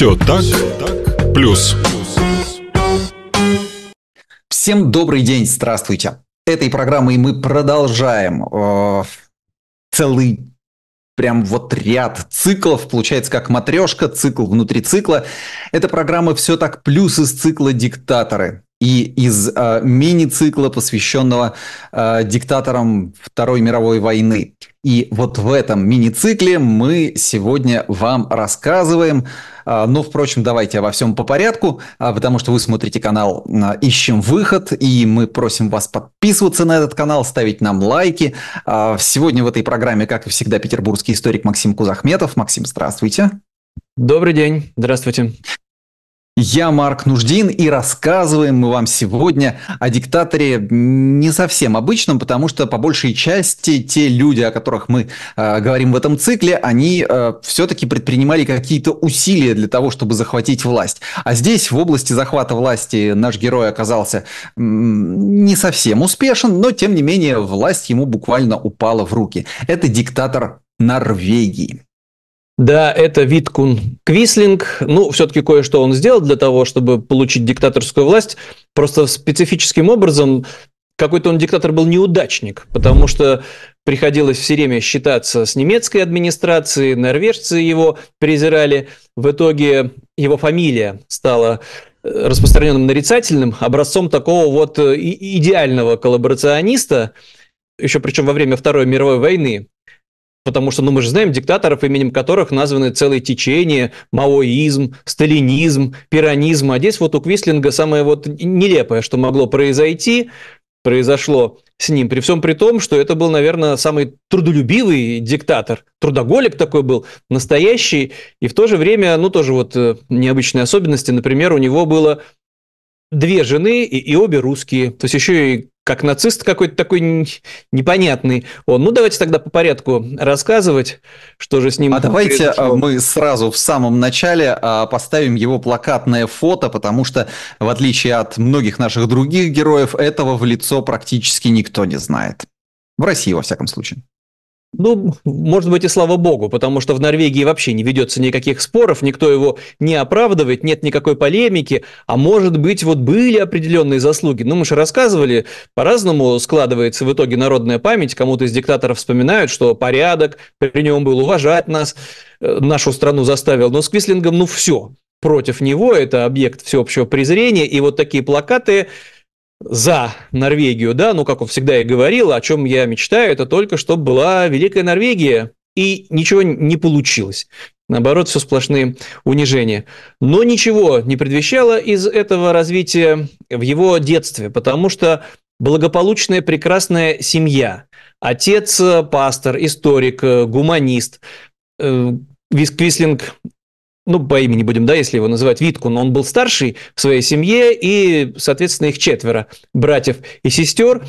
Все так, плюс. Всем добрый день, здравствуйте. Этой программой мы продолжаем э, целый прям вот ряд циклов, получается как матрешка, цикл внутри цикла. Это программа «Все так плюс» из цикла «Диктаторы». И из э, мини-цикла, посвященного э, диктаторам Второй мировой войны. И вот в этом мини-цикле мы сегодня вам рассказываем. А, но, впрочем, давайте обо всем по порядку, потому что вы смотрите канал «Ищем выход», и мы просим вас подписываться на этот канал, ставить нам лайки. Сегодня в этой программе, как и всегда, петербургский историк Максим Кузахметов. Максим, здравствуйте. Добрый день, здравствуйте. Я Марк Нуждин, и рассказываем мы вам сегодня о диктаторе не совсем обычном, потому что по большей части те люди, о которых мы э, говорим в этом цикле, они э, все-таки предпринимали какие-то усилия для того, чтобы захватить власть. А здесь в области захвата власти наш герой оказался э, не совсем успешен, но тем не менее власть ему буквально упала в руки. Это диктатор Норвегии. Да, это Виткун Квислинг. Ну, все-таки кое-что он сделал для того, чтобы получить диктаторскую власть. Просто специфическим образом какой-то он диктатор был неудачник, потому что приходилось все время считаться с немецкой администрацией, норвежцы его презирали. В итоге его фамилия стала э, распространенным нарицательным, образцом такого вот э, идеального коллаборациониста, еще причем во время Второй мировой войны, потому что ну, мы же знаем диктаторов, именем которых названы целые течения, маоизм, сталинизм, пиранизм. А здесь вот у Квислинга самое вот нелепое, что могло произойти, произошло с ним, при всем при том, что это был, наверное, самый трудолюбивый диктатор, трудоголик такой был, настоящий, и в то же время, ну, тоже вот э, необычные особенности, например, у него было две жены и, и обе русские. То есть еще и как нацист какой-то такой непонятный он. Ну, давайте тогда по порядку рассказывать, что же с ним А давайте а, мы сразу в самом начале а, поставим его плакатное фото, потому что, в отличие от многих наших других героев, этого в лицо практически никто не знает. В России, во всяком случае. Ну, может быть, и слава богу, потому что в Норвегии вообще не ведется никаких споров, никто его не оправдывает, нет никакой полемики, а может быть, вот были определенные заслуги. Ну, мы же рассказывали, по-разному складывается в итоге народная память, кому-то из диктаторов вспоминают, что порядок при нем был уважать нас, э, нашу страну заставил, но с Квислингом, ну, все, против него, это объект всеобщего презрения, и вот такие плакаты за Норвегию, да, ну, как он всегда и говорил, о чем я мечтаю, это только, чтобы была Великая Норвегия, и ничего не получилось. Наоборот, все сплошные унижения. Но ничего не предвещало из этого развития в его детстве, потому что благополучная, прекрасная семья, отец э, – пастор, историк, э, гуманист, э, Висквислинг ну, по имени будем, да, если его называть Виткун, он был старший в своей семье, и, соответственно, их четверо братьев и сестер.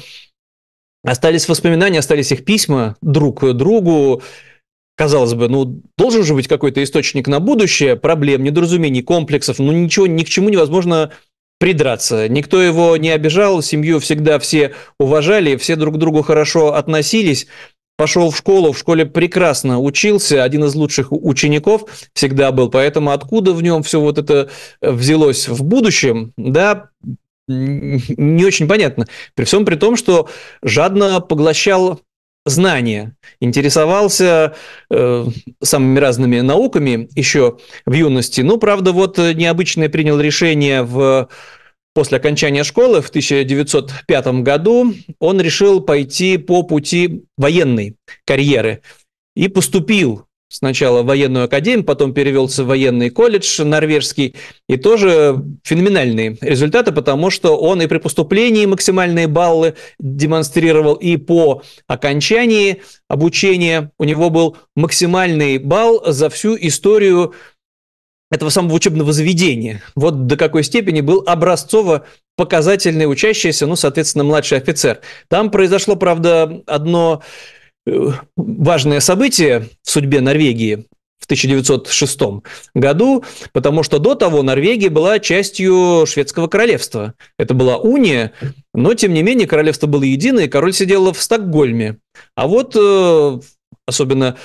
Остались воспоминания, остались их письма друг к другу. Казалось бы, ну, должен же быть какой-то источник на будущее, проблем, недоразумений, комплексов, ну, ничего, ни к чему невозможно придраться. Никто его не обижал, семью всегда все уважали, все друг к другу хорошо относились пошел в школу, в школе прекрасно учился, один из лучших учеников всегда был, поэтому откуда в нем все вот это э, взялось в будущем, да, не очень понятно. При всем при том, что жадно поглощал знания, интересовался э, самыми разными науками еще в юности. Ну, правда, вот э, необычное принял решение в После окончания школы в 1905 году он решил пойти по пути военной карьеры и поступил сначала в военную академию, потом перевелся в военный колледж норвежский, и тоже феноменальные результаты, потому что он и при поступлении максимальные баллы демонстрировал, и по окончании обучения у него был максимальный балл за всю историю этого самого учебного заведения. Вот до какой степени был образцово показательный учащийся, ну, соответственно, младший офицер. Там произошло, правда, одно э, важное событие в судьбе Норвегии в 1906 году, потому что до того Норвегия была частью шведского королевства. Это была уния, но, тем не менее, королевство было единое, и король сидел в Стокгольме. А вот э, особенно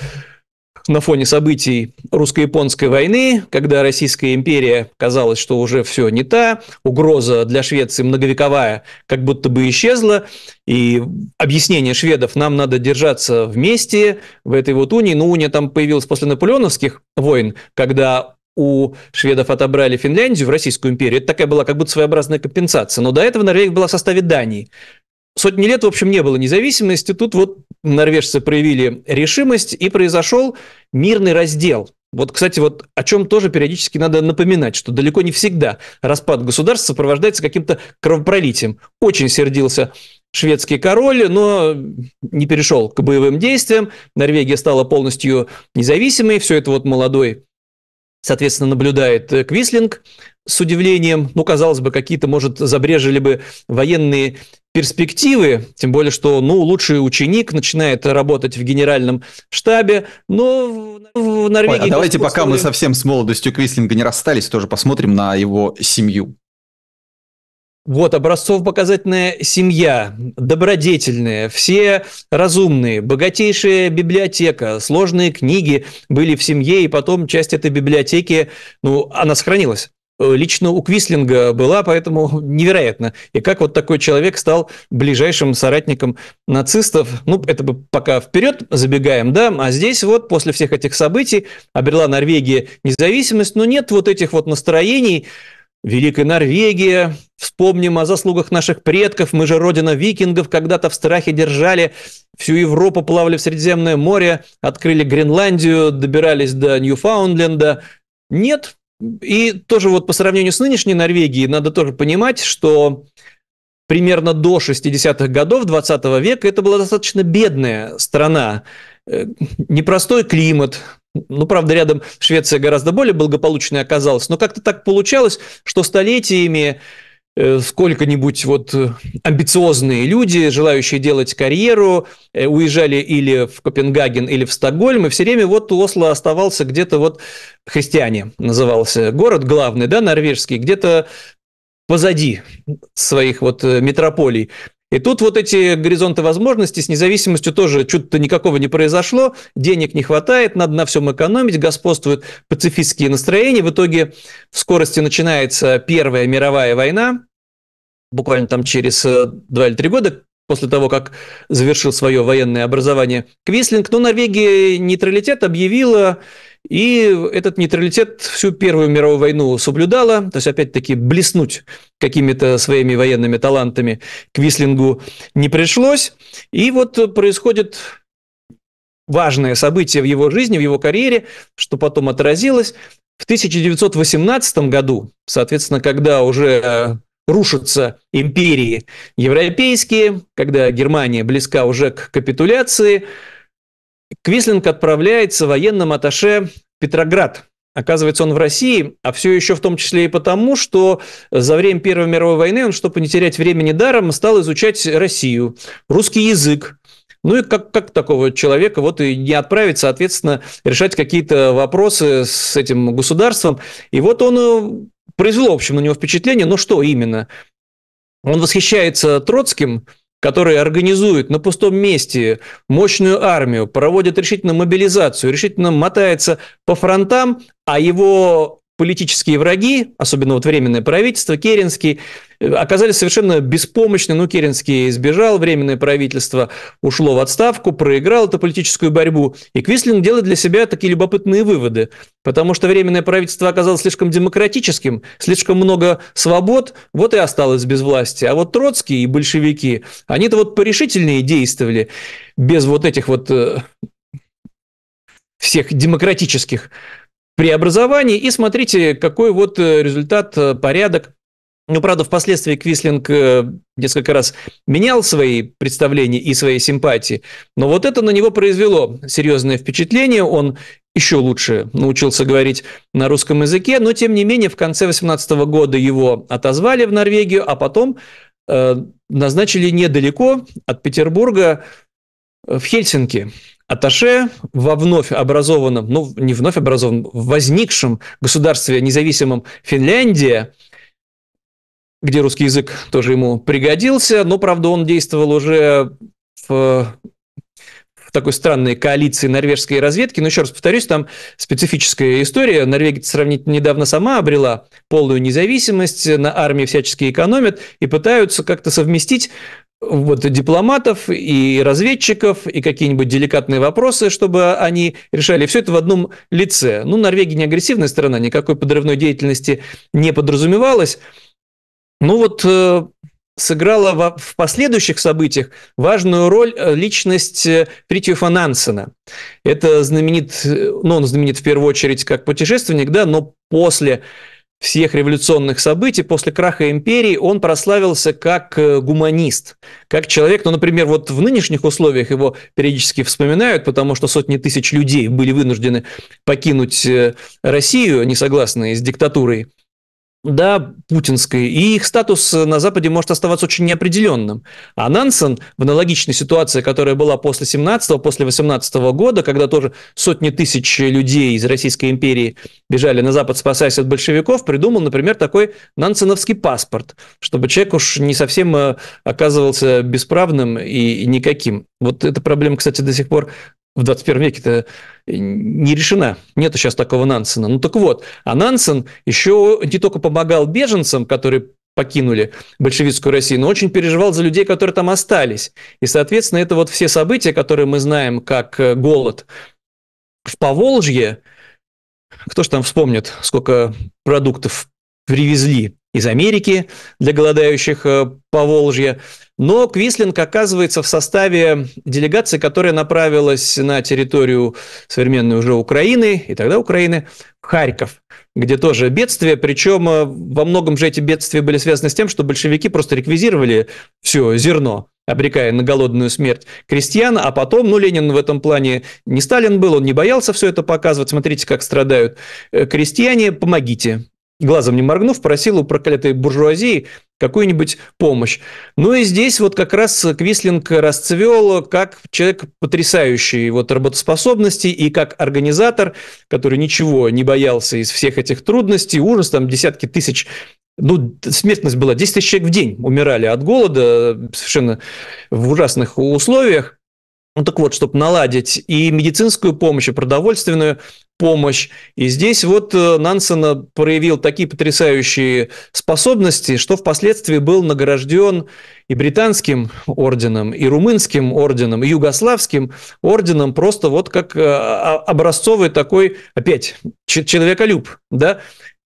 на фоне событий русско-японской войны, когда Российская империя казалось, что уже все не та, угроза для Швеции многовековая как будто бы исчезла, и объяснение шведов, нам надо держаться вместе в этой вот унии, но ну, уния там появилась после наполеоновских войн, когда у шведов отобрали Финляндию в Российскую империю. Это такая была как будто своеобразная компенсация. Но до этого Норвегия была в составе Дании. Сотни лет, в общем, не было независимости. Тут вот норвежцы проявили решимость, и произошел мирный раздел. Вот, кстати, вот о чем тоже периодически надо напоминать, что далеко не всегда распад государства сопровождается каким-то кровопролитием. Очень сердился шведский король, но не перешел к боевым действиям. Норвегия стала полностью независимой. Все это вот молодой соответственно, наблюдает э, Квислинг с удивлением. Ну, казалось бы, какие-то, может, забрежили бы военные перспективы, тем более, что, ну, лучший ученик начинает работать в генеральном штабе, но в Норвегии... Ой, а давайте, пока мы совсем с молодостью Квислинга не расстались, тоже посмотрим на его семью. Вот, образцов показательная семья, добродетельная, все разумные, богатейшая библиотека, сложные книги были в семье, и потом часть этой библиотеки, ну, она сохранилась э, лично у Квислинга была, поэтому невероятно. И как вот такой человек стал ближайшим соратником нацистов? Ну, это бы пока вперед забегаем, да? А здесь вот после всех этих событий обрела Норвегия независимость, но нет вот этих вот настроений, Великая Норвегия. Вспомним о заслугах наших предков. Мы же родина викингов. Когда-то в страхе держали всю Европу, плавали в Средиземное море, открыли Гренландию, добирались до Ньюфаундленда. Нет. И тоже вот по сравнению с нынешней Норвегией надо тоже понимать, что примерно до 60-х годов 20 века это была достаточно бедная страна. Э, непростой климат, ну, правда, рядом Швеция гораздо более благополучная оказалась, но как-то так получалось, что столетиями э, сколько-нибудь вот э, амбициозные люди, желающие делать карьеру, э, уезжали или в Копенгаген, или в Стокгольм, и все время вот у Осло оставался где-то вот христиане назывался город главный, да, норвежский, где-то позади своих вот метрополий. И тут вот эти горизонты возможностей с независимостью тоже чего-то никакого не произошло, денег не хватает, надо на всем экономить, господствуют пацифистские настроения. В итоге в скорости начинается Первая мировая война, буквально там через э, два или 3 года, после того, как завершил свое военное образование Квислинг, но ну, Норвегия нейтралитет объявила, и этот нейтралитет всю Первую мировую войну соблюдала, то есть, опять-таки, блеснуть какими-то своими военными талантами к Квислингу не пришлось. И вот происходит важное событие в его жизни, в его карьере, что потом отразилось. В 1918 году, соответственно, когда уже э, рушатся империи европейские, когда Германия близка уже к капитуляции – Квислинг отправляется военным аташе в Петроград. Оказывается, он в России, а все еще в том числе и потому, что за время Первой мировой войны он, чтобы не терять времени даром, стал изучать Россию, русский язык. Ну и как, как такого человека вот и не отправить, соответственно, решать какие-то вопросы с этим государством. И вот он э, произвело, в общем, на него впечатление. Но что именно? Он восхищается Троцким, которые организуют на пустом месте мощную армию, проводят решительно мобилизацию, решительно мотается по фронтам, а его политические враги, особенно вот Временное правительство, Керенский, э, оказались совершенно беспомощны. Ну, Керенский избежал, Временное правительство ушло в отставку, проиграл эту политическую борьбу. И Квислин делает для себя такие любопытные выводы, потому что Временное правительство оказалось слишком демократическим, слишком много свобод, вот и осталось без власти. А вот Троцкий и большевики, они-то вот порешительнее действовали, без вот этих вот э, всех демократических преобразований. И смотрите, какой вот э, результат, э, порядок. Ну, правда, впоследствии Квислинг э, несколько раз менял свои представления и свои симпатии. Но вот это на него произвело серьезное впечатление. Он еще лучше научился говорить на русском языке. Но, тем не менее, в конце 18 года его отозвали в Норвегию, а потом назначили недалеко от Петербурга в Хельсинки Аташе во вновь образованном, ну, не вновь образованном, возникшем государстве независимом Финляндия, где русский язык тоже ему пригодился, но, правда, он действовал уже в в такой странной коалиции норвежской разведки. Но еще раз повторюсь, там специфическая история. Норвегия сравнительно недавно сама обрела полную независимость, на армии всячески экономят и пытаются как-то совместить вот дипломатов и разведчиков и какие-нибудь деликатные вопросы, чтобы они решали. Все это в одном лице. Ну, Норвегия не агрессивная страна, никакой подрывной деятельности не подразумевалось. Ну вот э, сыграла в последующих событиях важную роль э, личность э, Фритьюфа Нансена. Это знаменит, ну, он знаменит в первую очередь как путешественник, да, но после всех революционных событий, после краха империи он прославился как э, гуманист, как человек, ну, например, вот в нынешних условиях его периодически вспоминают, потому что сотни тысяч людей были вынуждены покинуть э, Россию, не согласные с диктатурой да, путинской, и их статус э, на Западе может оставаться очень неопределенным. А Нансен в аналогичной ситуации, которая была после 17-го, после 18 -го года, когда тоже сотни тысяч людей из Российской империи бежали на Запад, спасаясь от большевиков, придумал, например, такой нансеновский паспорт, чтобы человек уж не совсем э, оказывался бесправным и никаким. Вот эта проблема, кстати, до сих пор в 21 веке это не решена. Нет сейчас такого Нансена. Ну так вот, а Нансен еще не только помогал беженцам, которые покинули большевистскую Россию, но очень переживал за людей, которые там остались. И, соответственно, это вот все события, которые мы знаем как э, голод в Поволжье, кто ж там вспомнит, сколько продуктов привезли из Америки для голодающих э, по Волжье, Но Квислинг оказывается в составе делегации, которая направилась на территорию современной уже Украины, и тогда Украины, в Харьков, где тоже бедствие, причем э, во многом же эти бедствия были связаны с тем, что большевики просто реквизировали все зерно обрекая на голодную смерть крестьян, а потом, ну, Ленин в этом плане не Сталин был, он не боялся все это показывать, смотрите, как страдают э, крестьяне, помогите глазом не моргнув, просил у проклятой буржуазии какую-нибудь помощь. Ну и здесь вот как раз Квислинг расцвел как человек потрясающий вот работоспособности и как организатор, который ничего не боялся из всех этих трудностей, ужас, там десятки тысяч ну, смертность была 10 тысяч человек в день умирали от голода совершенно в ужасных условиях. Ну так вот, чтобы наладить и медицинскую помощь, и продовольственную помощь. И здесь вот э, Нансена э, проявил такие потрясающие способности, что впоследствии был награжден и британским орденом, и румынским орденом, и югославским орденом, просто вот как э, образцовый такой, опять, человеколюб, да,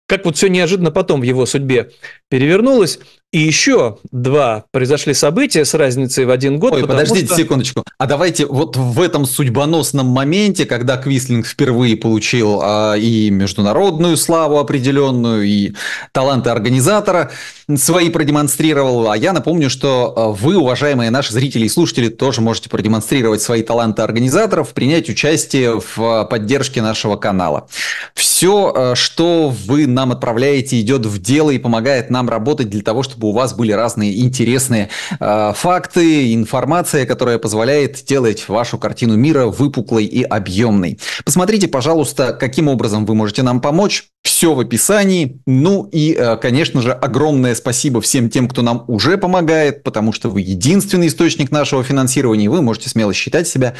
как вот все неожиданно потом в его судьбе Перевернулось И еще два произошли события с разницей в один год. Ой, подождите что... секундочку. А давайте вот в этом судьбоносном моменте, когда Квислинг впервые получил а, и международную славу определенную, и таланты организатора свои продемонстрировал. А я напомню, что а, вы, уважаемые наши зрители и слушатели, тоже можете продемонстрировать свои таланты организаторов, принять участие в а, поддержке нашего канала. Все, а, что вы нам отправляете, идет в дело и помогает нам нам работать для того, чтобы у вас были разные интересные э, факты, информация, которая позволяет делать вашу картину мира выпуклой и объемной. Посмотрите, пожалуйста, каким образом вы можете нам помочь. Все в описании. Ну и, э, конечно же, огромное спасибо всем тем, кто нам уже помогает, потому что вы единственный источник нашего финансирования, и вы можете смело считать себя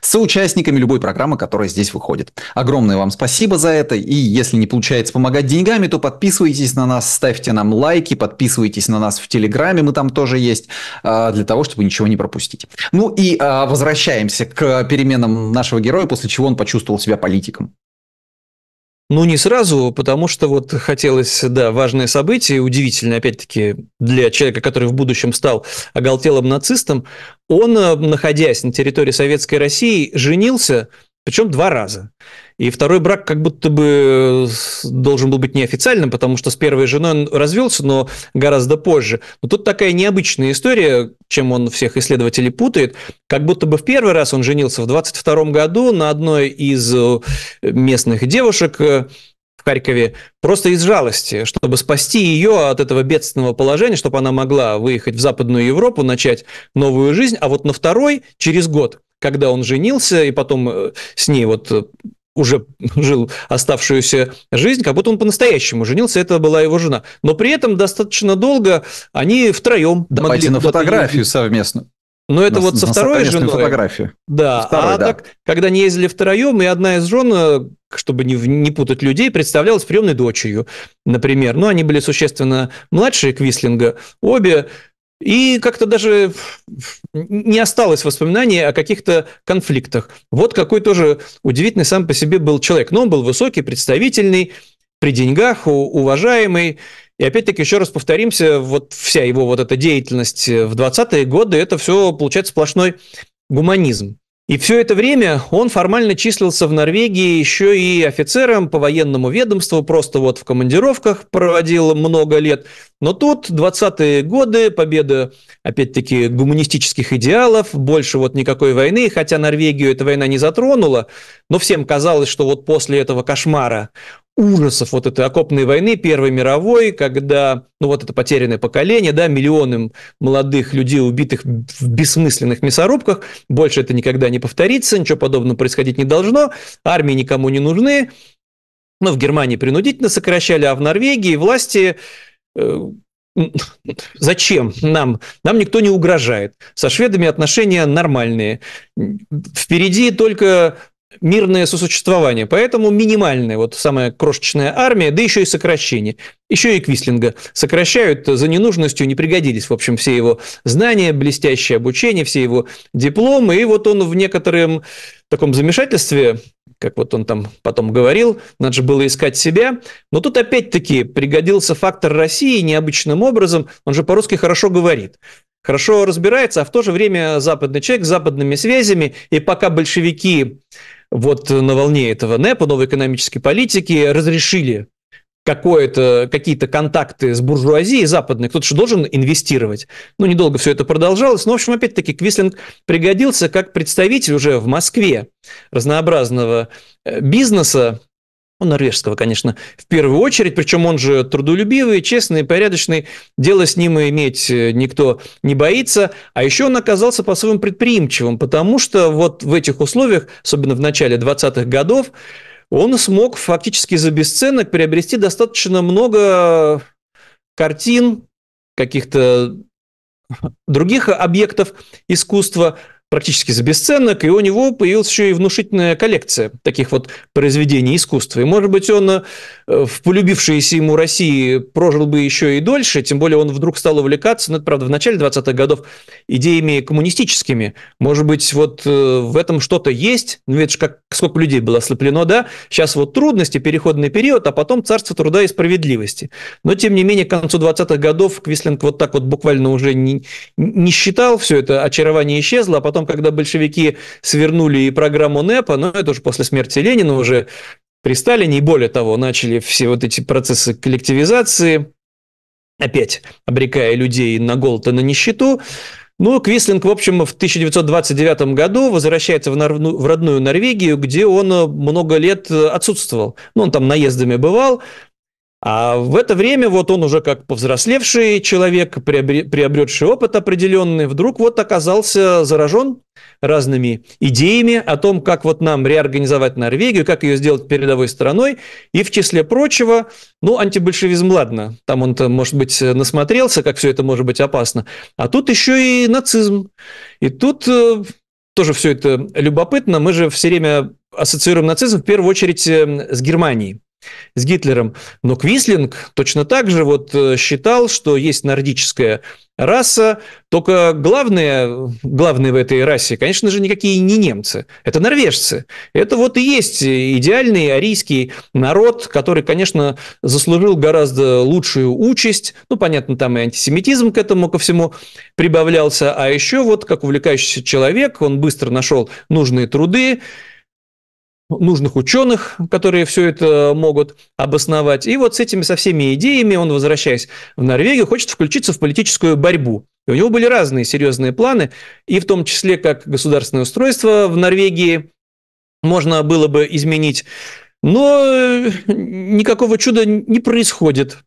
соучастниками любой программы, которая здесь выходит. Огромное вам спасибо за это, и если не получается помогать деньгами, то подписывайтесь на нас, ставьте нам лайк, лайки, подписывайтесь на нас в Телеграме, мы там тоже есть, а, для того, чтобы ничего не пропустить. Ну и а, возвращаемся к переменам нашего героя, после чего он почувствовал себя политиком. Ну, не сразу, потому что вот хотелось, да, важное событие, удивительное, опять-таки, для человека, который в будущем стал оголтелым нацистом. Он, э, находясь на территории Советской России, женился причем два раза. И второй брак как будто бы э, должен был быть неофициальным, потому что с первой женой он развелся, но гораздо позже. Но тут такая необычная история, чем он всех исследователей путает. Как будто бы в первый раз он женился в 22 году на одной из э, местных девушек, э, в Харькове, просто из жалости, чтобы спасти ее от этого бедственного положения, чтобы она могла выехать в Западную Европу, начать новую жизнь, а вот на второй, через год, когда он женился, и потом э, с ней вот э, уже жил оставшуюся жизнь, как будто он по-настоящему женился, это была его жена. Но при этом достаточно долго они втроем Давайте могли на фотографию совместно. Но ну, это на, вот со на второй женой. фотографию. Да, второй, а да. так, когда они ездили втроем, и одна из жен, э, чтобы не, не путать людей, представлялась приемной дочерью, например. Но ну, они были существенно младшие Квислинга, обе. И как-то даже не осталось воспоминаний о каких-то конфликтах. Вот какой тоже удивительный сам по себе был человек. Но он был высокий, представительный, при деньгах, уважаемый. И опять-таки, еще раз повторимся, вот вся его вот эта деятельность э, в 20-е годы, это все, получается, сплошной гуманизм. И все это время он формально числился в Норвегии еще и офицером по военному ведомству, просто вот в командировках проводил много лет. Но тут 20-е годы, победа, опять-таки, гуманистических идеалов, больше вот никакой войны, хотя Норвегию эта война не затронула, но всем казалось, что вот после этого кошмара ужасов вот этой окопной войны, Первой мировой, когда, ну вот это потерянное поколение, да, миллионы молодых людей, убитых в бессмысленных мясорубках, больше это никогда не повторится, ничего подобного происходить не должно, армии никому не нужны, Но ну, в Германии принудительно сокращали, а в Норвегии власти э, Зачем нам? Нам никто не угрожает. Со шведами отношения нормальные. Впереди только мирное сосуществование. Поэтому минимальная, вот самая крошечная армия, да еще и сокращение. Еще и Квислинга сокращают за ненужностью, не пригодились, в общем, все его знания, блестящее обучение, все его дипломы. И вот он в некотором таком замешательстве, как вот он там потом говорил, надо же было искать себя. Но тут опять-таки пригодился фактор России необычным образом. Он же по-русски хорошо говорит хорошо разбирается, а в то же время западный человек с западными связями. И пока большевики вот э, на волне этого НЭПа, новой экономической политики, разрешили какие-то контакты с буржуазией западной, кто-то же должен инвестировать. Ну, недолго все это продолжалось, но, ну, в общем, опять-таки, Квислинг пригодился как представитель уже в Москве разнообразного э, бизнеса, ну, норвежского, конечно, в первую очередь, причем он же трудолюбивый, честный, порядочный, дело с ним и иметь э, никто не боится, а еще он оказался по-своему предприимчивым, потому что вот в этих условиях, особенно в начале 20-х годов, он смог фактически за бесценок приобрести достаточно много картин, каких-то других объектов искусства, практически за бесценок, и у него появилась еще и внушительная коллекция таких вот произведений искусства. И, может быть, он э, в полюбившейся ему России прожил бы еще и дольше, тем более он вдруг стал увлекаться, ну, это, правда, в начале 20-х годов, идеями коммунистическими. Может быть, вот э, в этом что-то есть, ну, видишь, как, сколько людей было ослеплено, да? Сейчас вот трудности, переходный период, а потом царство труда и справедливости. Но, тем не менее, к концу 20-х годов Квислинг вот так вот буквально уже не, не считал все это, очарование исчезло, а потом потом, когда большевики свернули и программу НЭПа, но ну, это уже после смерти Ленина уже при Сталине, и более того, начали все вот эти процессы коллективизации, опять обрекая людей на голод и на нищету. Ну, Квислинг, в общем, в 1929 году возвращается в родную Норвегию, где он э, много лет э, отсутствовал. Ну, он там наездами бывал, а в это время вот он уже как повзрослевший человек, приобретший опыт определенный, вдруг вот оказался заражен разными идеями о том, как вот нам реорганизовать Норвегию, как ее сделать передовой страной. И в числе прочего, ну, антибольшевизм, ладно, там он-то, может быть, насмотрелся, как все это может быть опасно. А тут еще и нацизм. И тут э, тоже все это любопытно. Мы же все время ассоциируем нацизм в первую очередь э, с Германией с Гитлером. Но Квислинг точно так же вот э, считал, что есть нордическая раса, только главные, главные в этой расе, конечно же, никакие не немцы, это норвежцы. Это вот и есть идеальный арийский народ, который, конечно, заслужил гораздо лучшую участь. Ну, понятно, там и антисемитизм к этому ко всему прибавлялся. А еще вот как увлекающийся человек, он быстро нашел нужные труды, нужных ученых, которые все это могут обосновать. И вот с этими, со всеми идеями он, возвращаясь в Норвегию, хочет включиться в политическую борьбу. И у него были разные серьезные планы, и в том числе как государственное устройство в Норвегии можно было бы изменить. Но э, никакого чуда не происходит,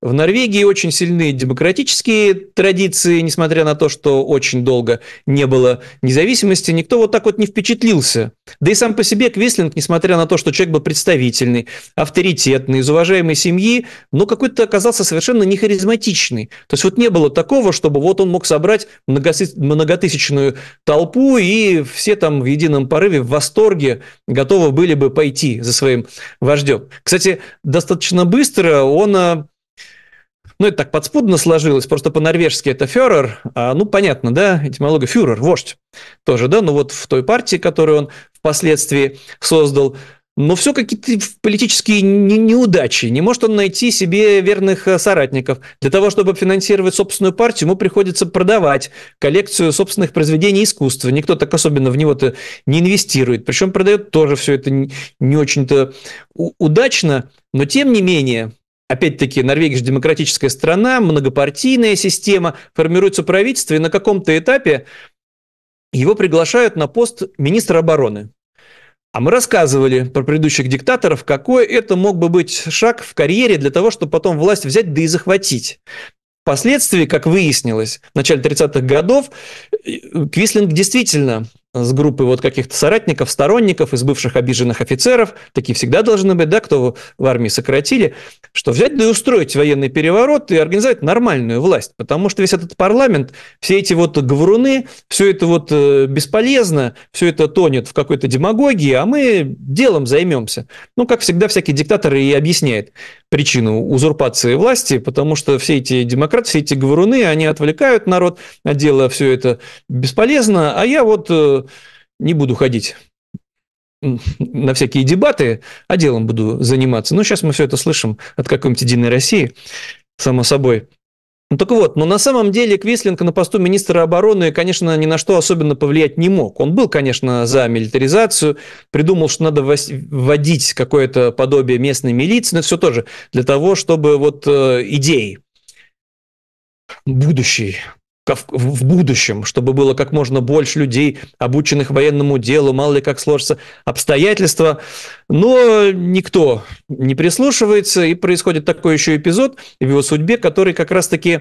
в Норвегии очень сильные демократические традиции, несмотря на то, что очень долго не было независимости, никто вот так вот не впечатлился. Да и сам по себе Квислинг, несмотря на то, что человек был представительный, авторитетный, из уважаемой семьи, но какой-то оказался совершенно нехаризматичный. То есть вот не было такого, чтобы вот он мог собрать многотысячную толпу, и все там в едином порыве, в восторге готовы были бы пойти за своим вождем. Кстати, достаточно быстро он а, ну, это так подспудно сложилось, просто по-норвежски это фюрер, а, ну, понятно, да, этимология фюрер, вождь тоже, да, ну вот в той партии, которую он впоследствии создал, но все какие-то политические не, неудачи. Не может он найти себе верных э, соратников. Для того, чтобы финансировать собственную партию, ему приходится продавать коллекцию собственных произведений искусства. Никто так особенно в него-то не инвестирует. Причем продает тоже все это не очень-то удачно. Но тем не менее, Опять-таки, Норвегия же демократическая страна, многопартийная система, формируется правительство, и на каком-то этапе его приглашают на пост министра обороны. А мы рассказывали про предыдущих диктаторов, какой это мог бы быть шаг в карьере для того, чтобы потом власть взять да и захватить. Впоследствии, как выяснилось, в начале 30-х годов Квислинг действительно с группы вот каких-то соратников, сторонников, из бывших обиженных офицеров, такие всегда должны быть, да, кто в армии сократили, что взять да и устроить военный переворот и организовать нормальную власть, потому что весь этот парламент, все эти вот говоруны, все это вот э, бесполезно, все это тонет в какой-то демагогии, а мы делом займемся. Ну, как всегда, всякий диктатор и объясняет причину узурпации власти, потому что все эти демократы, все эти говоруны, они отвлекают народ от а дела, все это бесполезно, а я вот э, не буду ходить на всякие дебаты, а делом буду заниматься. Ну, сейчас мы все это слышим от какой-нибудь «Единой России», само собой. Ну, так вот, но на самом деле Квислинг на посту министра обороны, конечно, ни на что особенно повлиять не мог. Он был, конечно, за милитаризацию, придумал, что надо вводить какое-то подобие местной милиции, но все тоже для того, чтобы вот э, идеи будущей в будущем, чтобы было как можно больше людей, обученных военному делу, мало ли как сложатся обстоятельства. Но никто не прислушивается, и происходит такой еще эпизод в его судьбе, который как раз-таки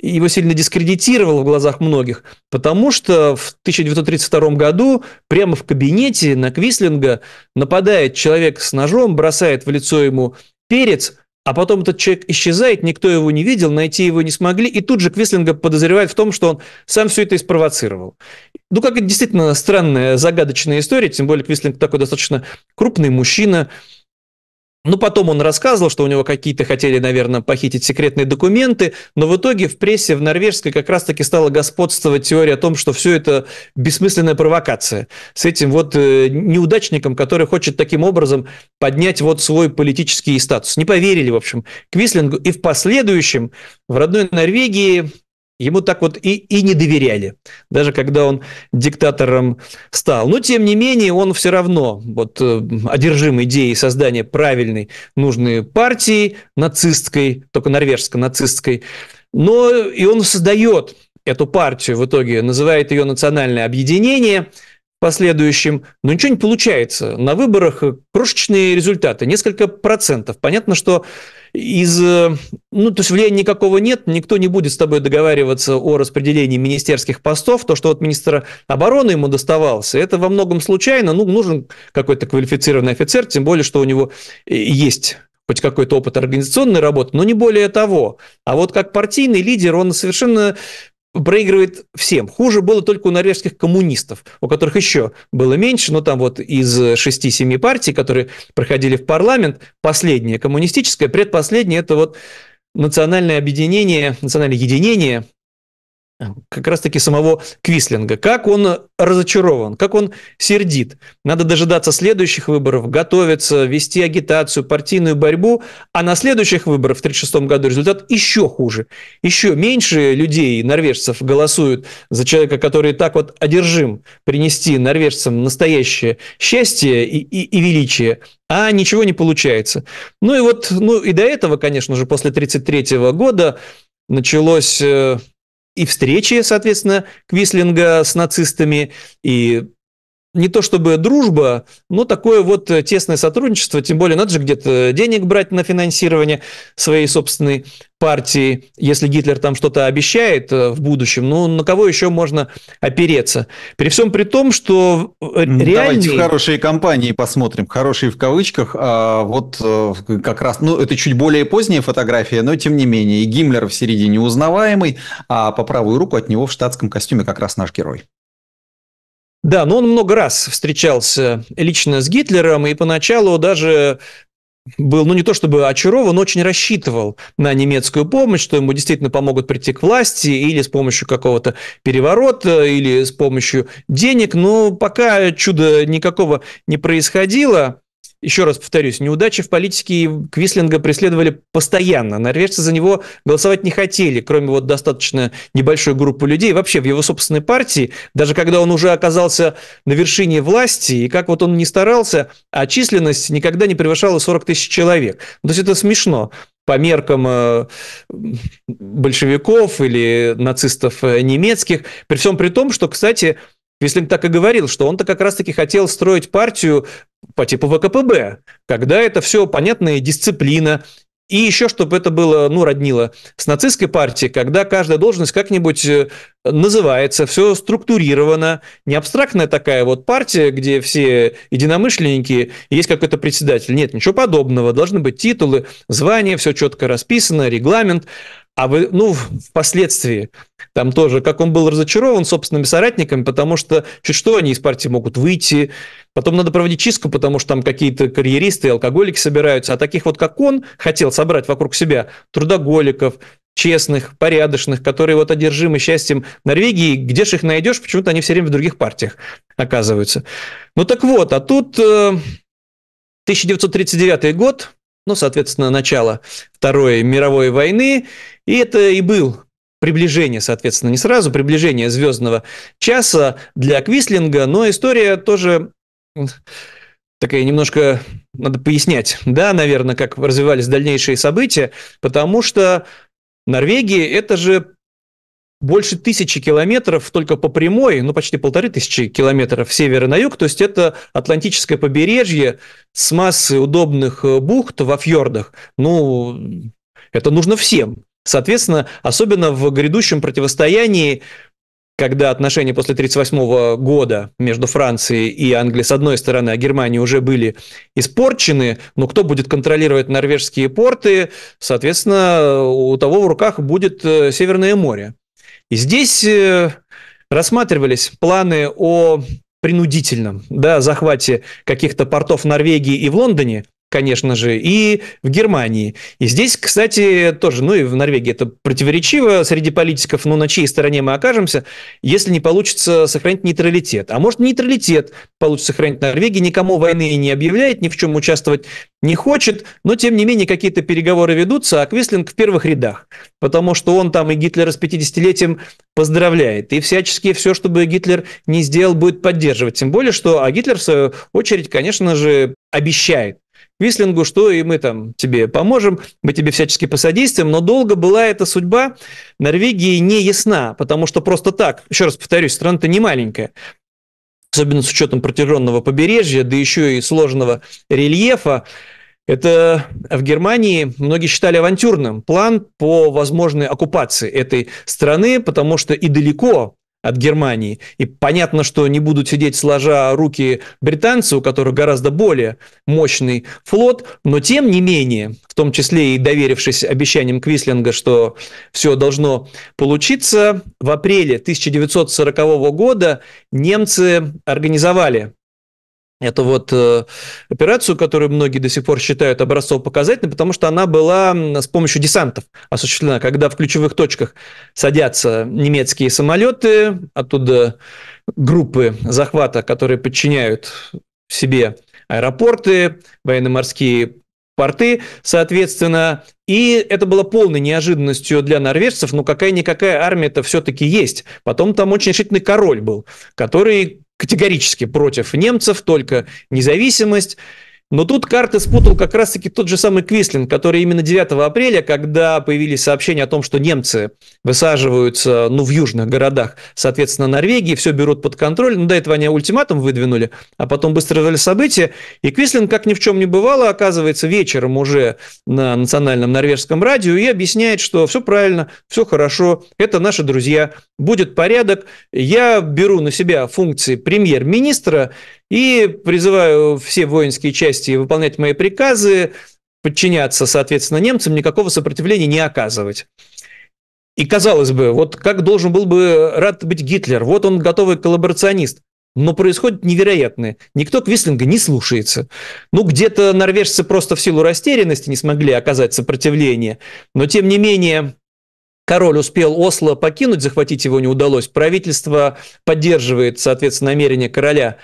его сильно дискредитировал в глазах многих, потому что в 1932 году прямо в кабинете на Квислинга нападает человек с ножом, бросает в лицо ему перец, а потом этот человек исчезает, никто его не видел, найти его не смогли, и тут же Квислинга подозревает в том, что он сам все это и спровоцировал. Ну, как это действительно странная, загадочная история, тем более Квислинг такой достаточно крупный мужчина, ну, потом он рассказывал, что у него какие-то хотели, наверное, похитить секретные документы, но в итоге в прессе в норвежской как раз-таки стала господствовать теория о том, что все это бессмысленная провокация с этим вот э, неудачником, который хочет таким образом поднять вот свой политический статус. Не поверили, в общем, Квислингу, и в последующем в родной Норвегии Ему так вот и, и не доверяли, даже когда он диктатором стал. Но, тем не менее, он все равно вот, э, одержим идеей создания правильной, нужной партии, нацистской, только норвежско-нацистской. Но и он создает эту партию в итоге, называет ее «Национальное объединение», последующим, но ничего не получается. На выборах крошечные результаты, несколько процентов. Понятно, что из... Э, ну, то есть влияния никакого нет, никто не будет с тобой договариваться о распределении министерских постов. То, что от министра обороны ему доставался, это во многом случайно. Ну, нужен какой-то квалифицированный офицер, тем более, что у него э, есть хоть какой-то опыт организационной работы, но не более того. А вот как партийный лидер, он совершенно проигрывает всем. Хуже было только у норвежских коммунистов, у которых еще было меньше, но там вот из 6-7 партий, которые проходили в парламент, последняя коммунистическая, предпоследняя это вот национальное объединение, национальное единение как раз-таки самого Квислинга. Как он разочарован, как он сердит. Надо дожидаться следующих выборов, готовиться, вести агитацию, партийную борьбу, а на следующих выборах в 1936 году результат еще хуже. Еще меньше людей, норвежцев, голосуют за человека, который так вот одержим принести норвежцам настоящее счастье и, и, и величие, а ничего не получается. Ну и вот, ну и до этого, конечно же, после 1933 года началось э, и встречи, соответственно, Квислинга с нацистами, и не то чтобы дружба, но такое вот тесное сотрудничество, тем более надо же где-то денег брать на финансирование своей собственной партии, если Гитлер там что-то обещает э, в будущем, ну на кого еще можно опереться? При всем при том, что реально... Давайте в хорошие компании посмотрим, хорошие в кавычках, а вот э, как раз, ну это чуть более поздняя фотография, но тем не менее, и Гиммлер в середине узнаваемый, а по правую руку от него в штатском костюме как раз наш герой. Да, но он много раз встречался лично с Гитлером и поначалу даже был, ну не то чтобы очарован, очень рассчитывал на немецкую помощь, что ему действительно помогут прийти к власти или с помощью какого-то переворота, или с помощью денег. Но пока чуда никакого не происходило, еще раз повторюсь, неудачи в политике Квислинга преследовали постоянно. Норвежцы за него голосовать не хотели, кроме вот достаточно небольшой группы людей. Вообще в его собственной партии, даже когда он уже оказался на вершине власти, и как вот он не старался, а численность никогда не превышала 40 тысяч человек. То есть это смешно по меркам э, большевиков или нацистов э, немецких, при всем при том, что, кстати, Квислинг так и говорил, что он-то как раз-таки хотел строить партию по типу ВКПБ, когда это все понятная дисциплина, и еще, чтобы это было, ну, роднило с нацистской партией, когда каждая должность как-нибудь э, называется, все структурировано, не абстрактная такая вот партия, где все единомышленники, есть какой-то председатель. Нет, ничего подобного. Должны быть титулы, звания, все четко расписано, регламент. А вы, ну, впоследствии там тоже, как он был разочарован собственными соратниками, потому что чуть что они из партии могут выйти. Потом надо проводить чистку, потому что там какие-то карьеристы и алкоголики собираются. А таких вот, как он, хотел собрать вокруг себя трудоголиков, честных, порядочных, которые вот одержимы счастьем Норвегии, где же их найдешь, почему-то они все время в других партиях оказываются. Ну так вот, а тут 1939 э, год, ну, соответственно, начало Второй мировой войны, и это и был приближение, соответственно, не сразу, приближение звездного часа для Квислинга, но история тоже такая немножко надо пояснять, да, наверное, как развивались дальнейшие события, потому что Норвегии это же больше тысячи километров только по прямой, ну почти полторы тысячи километров севера на юг, то есть это Атлантическое побережье с массой удобных э, бухт во фьордах. Ну, это нужно всем. Соответственно, особенно в грядущем противостоянии когда отношения после 1938 года между Францией и Англией с одной стороны, а Германией уже были испорчены, но кто будет контролировать норвежские порты, соответственно, у того в руках будет э, Северное море. И здесь э, рассматривались планы о принудительном да, захвате каких-то портов Норвегии и в Лондоне, конечно же, и в Германии. И здесь, кстати, тоже, ну и в Норвегии это противоречиво среди политиков, Но ну, на чьей стороне мы окажемся, если не получится сохранить нейтралитет. А может, нейтралитет получится сохранить Норвегия, никому войны не объявляет, ни в чем участвовать не хочет, но тем не менее какие-то переговоры ведутся, а Квислинг в первых рядах, потому что он там и Гитлера с 50-летием поздравляет, и всячески все, чтобы Гитлер не сделал, будет поддерживать. Тем более, что а Гитлер, в свою очередь, конечно же, обещает Вислингу, что и мы там тебе поможем, мы тебе всячески посодействуем. Но долго была эта судьба Норвегии не ясна, потому что просто так, еще раз повторюсь, страна-то не маленькая особенно с учетом протяженного побережья, да еще и сложного рельефа, это в Германии многие считали авантюрным план по возможной оккупации этой страны, потому что и далеко от Германии. И понятно, что не будут сидеть сложа руки британцы, у которых гораздо более мощный флот, но тем не менее, в том числе и доверившись обещаниям Квислинга, что все должно получиться, в апреле 1940 года немцы организовали это вот э, операцию, которую многие до сих пор считают образцово-показательной, потому что она была с помощью десантов осуществлена, когда в ключевых точках садятся немецкие самолеты, оттуда группы захвата, которые подчиняют себе аэропорты, военно-морские порты, соответственно. И это было полной неожиданностью для норвежцев, но какая-никакая армия-то все-таки есть. Потом там очень решительный король был, который категорически против немцев, только независимость. Но тут карты спутал как раз-таки тот же самый Квислин, который именно 9 апреля, когда появились сообщения о том, что немцы высаживаются ну, в южных городах, соответственно, Норвегии, все берут под контроль. Ну, до этого они ультиматум выдвинули, а потом быстро жали события. И Квислин, как ни в чем не бывало, оказывается вечером уже на национальном норвежском радио и объясняет, что все правильно, все хорошо, это наши друзья, будет порядок. Я беру на себя функции премьер-министра, и призываю все воинские части выполнять мои приказы, подчиняться, соответственно, немцам, никакого сопротивления не оказывать. И казалось бы, вот как должен был бы рад быть Гитлер, вот он готовый коллаборационист. Но происходит невероятное. Никто Квислинга не слушается. Ну, где-то норвежцы просто в силу растерянности не смогли оказать сопротивление. Но, тем не менее, Король успел Осло покинуть, захватить его не удалось. Правительство поддерживает, соответственно, намерение короля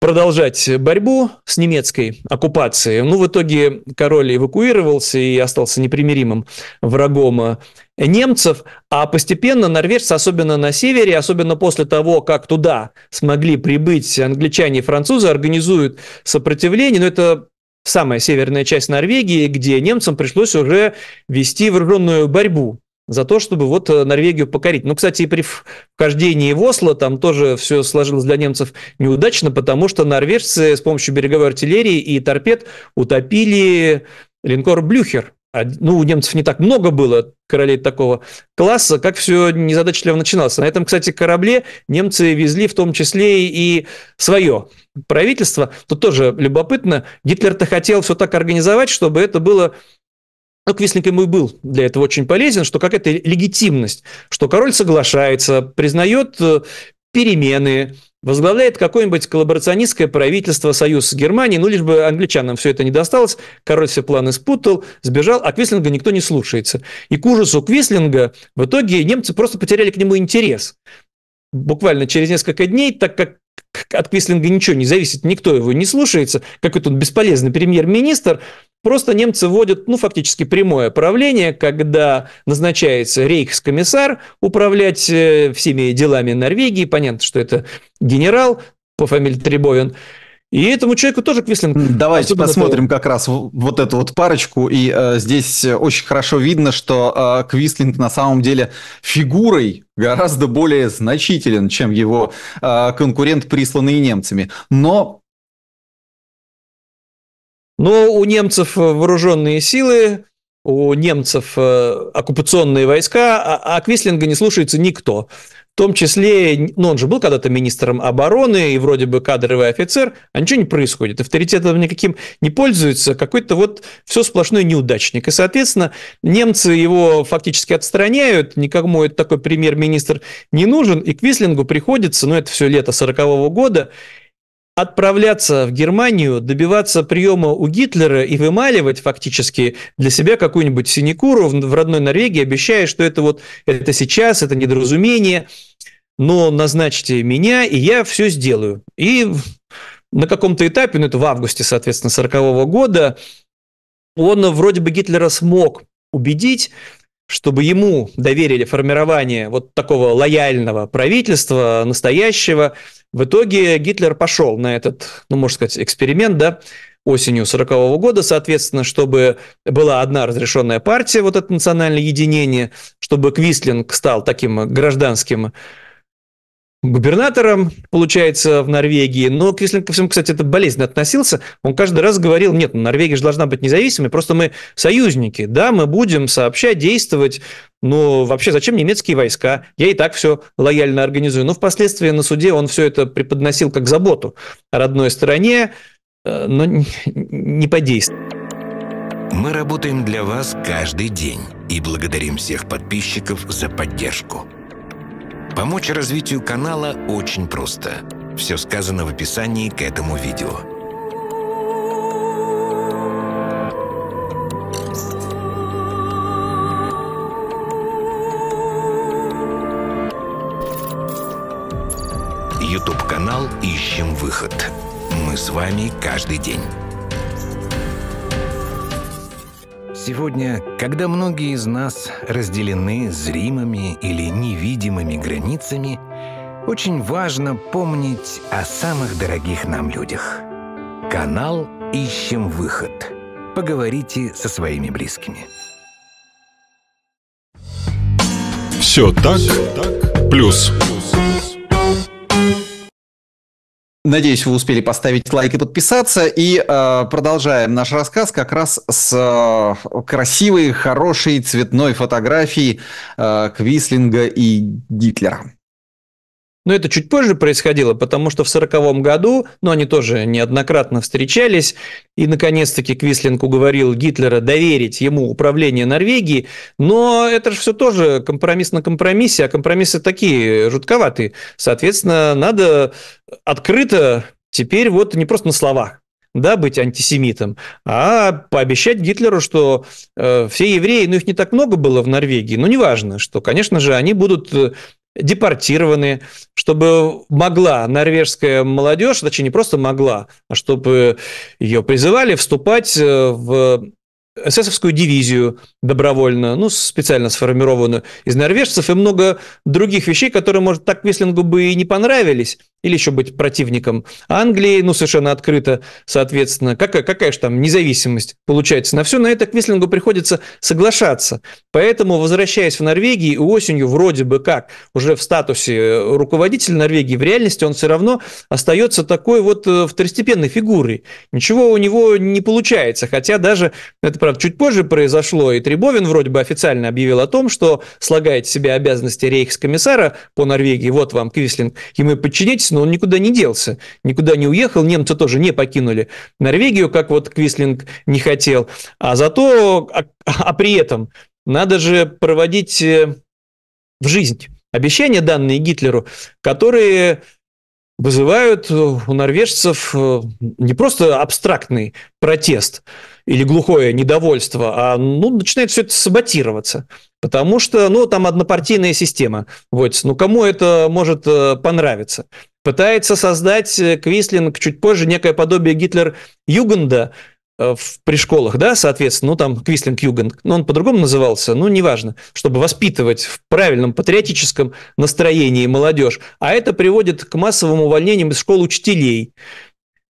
продолжать борьбу с немецкой оккупацией. Ну, в итоге король эвакуировался и остался непримиримым врагом э, немцев, а постепенно норвежцы, особенно на севере, особенно после того, как туда смогли прибыть англичане и французы, организуют сопротивление, но это самая северная часть Норвегии, где немцам пришлось уже вести вооруженную борьбу за то, чтобы вот э, Норвегию покорить. Ну, кстати, и при вхождении в Осло там тоже все сложилось для немцев неудачно, потому что норвежцы с помощью береговой артиллерии и торпед утопили линкор «Блюхер». Ну, у немцев не так много было королей такого класса, как все незадачливо начиналось. На этом, кстати, корабле немцы везли в том числе и свое правительство. Тут тоже любопытно. Гитлер-то хотел все так организовать, чтобы это было ну, Квислинг ему и был для этого очень полезен, что какая-то легитимность, что король соглашается, признает э, перемены, возглавляет какое-нибудь коллаборационистское правительство, союз с Германией, ну, лишь бы англичанам все это не досталось, король все планы спутал, сбежал, а Квислинга никто не слушается. И к ужасу Квислинга в итоге немцы просто потеряли к нему интерес. Буквально через несколько дней, так как от Квислинга ничего не зависит, никто его не слушается, какой-то он бесполезный премьер-министр, Просто немцы вводят, ну, фактически прямое правление, когда назначается рейхскомиссар управлять э, всеми делами Норвегии. Понятно, что это генерал по фамилии Требовин. И этому человеку тоже Квислинг. Давайте Особенно посмотрим того. как раз вот эту вот парочку. И э, здесь э, очень хорошо видно, что э, Квислинг на самом деле фигурой гораздо более значителен, чем его э, конкурент, присланный немцами. Но но у немцев э, вооруженные силы, у немцев э, оккупационные войска, а, а Квислинга не слушается никто. В том числе, ну, он же был когда-то министром обороны и вроде бы кадровый офицер, а ничего не происходит. Авторитетом никаким не пользуется, какой-то вот все сплошной неудачник. И, соответственно, немцы его фактически отстраняют, никому это такой премьер-министр не нужен, и Квислингу приходится, ну, это все лето 40 -го года, отправляться в Германию, добиваться приема у Гитлера и вымаливать фактически для себя какую-нибудь синекуру в родной Норвегии, обещая, что это вот это сейчас, это недоразумение, но назначьте меня, и я все сделаю. И на каком-то этапе, ну это в августе, соответственно, 40 -го года, он вроде бы Гитлера смог убедить, чтобы ему доверили формирование вот такого лояльного правительства, настоящего. В итоге Гитлер пошел на этот, ну, можно сказать, эксперимент, да, осенью 40 года, соответственно, чтобы была одна разрешенная партия, вот это национальное единение, чтобы Квислинг стал таким гражданским губернатором, получается, в Норвегии. Но Квислинг ко всему, кстати, это болезненно относился. Он каждый раз говорил, нет, ну, Норвегия же должна быть независимой, просто мы союзники. Да, мы будем сообщать, действовать, но вообще зачем немецкие войска? Я и так все лояльно организую. Но впоследствии на суде он все это преподносил как заботу о родной стороне, э, но не подействовал. Мы работаем для вас каждый день и благодарим всех подписчиков за поддержку – Помочь развитию канала очень просто. Все сказано в описании к этому видео. YouTube-канал «Ищем выход». Мы с вами каждый день. Сегодня, когда многие из нас разделены зримыми или невидимыми границами, очень важно помнить о самых дорогих нам людях. Канал «Ищем выход». Поговорите со своими близкими. Все так, плюс. Надеюсь, вы успели поставить лайк и подписаться. И э, продолжаем наш рассказ как раз с э, красивой, хорошей, цветной фотографией э, Квислинга и Гитлера. Но это чуть позже происходило, потому что в 1940 году, ну, они тоже неоднократно встречались, и, наконец-таки, Квислинг уговорил Гитлера доверить ему управление Норвегией, но это же все тоже компромисс на компромиссе, а компромиссы такие жутковатые. Соответственно, надо открыто теперь вот не просто на словах, да, быть антисемитом, а пообещать Гитлеру, что э, все евреи, ну их не так много было в Норвегии, но ну, неважно, что, конечно же, они будут э, депортированы, чтобы могла норвежская молодежь, точнее не просто могла, а чтобы ее призывали вступать э, в эсэсовскую дивизию добровольно, ну, специально сформированную из норвежцев и много других вещей, которые, может, так Веслингу бы и не понравились, или еще быть противником Англии, ну, совершенно открыто, соответственно. Какая, какая же там независимость получается? На все на это Квислингу приходится соглашаться. Поэтому, возвращаясь в Норвегию, осенью вроде бы как уже в статусе э, руководителя Норвегии, в реальности он все равно остается такой вот э, второстепенной фигурой. Ничего у него не получается, хотя даже, это правда, чуть позже произошло, и Требовин вроде бы официально объявил о том, что слагает в себя обязанности рейхскомиссара по Норвегии, вот вам Квислинг, и мы подчинитесь, но он никуда не делся, никуда не уехал, немцы тоже не покинули Норвегию, как вот Квислинг не хотел, а зато, а, а при этом надо же проводить э, в жизнь обещания, данные Гитлеру, которые вызывают у норвежцев э, не просто абстрактный протест или глухое недовольство, а ну, начинает все это саботироваться. Потому что ну, там однопартийная система вот, Ну, кому это может э, понравиться? пытается создать э, Квислинг чуть позже некое подобие Гитлер-Югенда э, в, при школах, да, соответственно, ну там Квислинг-Югенд, но он по-другому назывался, ну неважно, чтобы воспитывать в правильном патриотическом настроении молодежь. А это приводит к массовым увольнениям из школ учителей,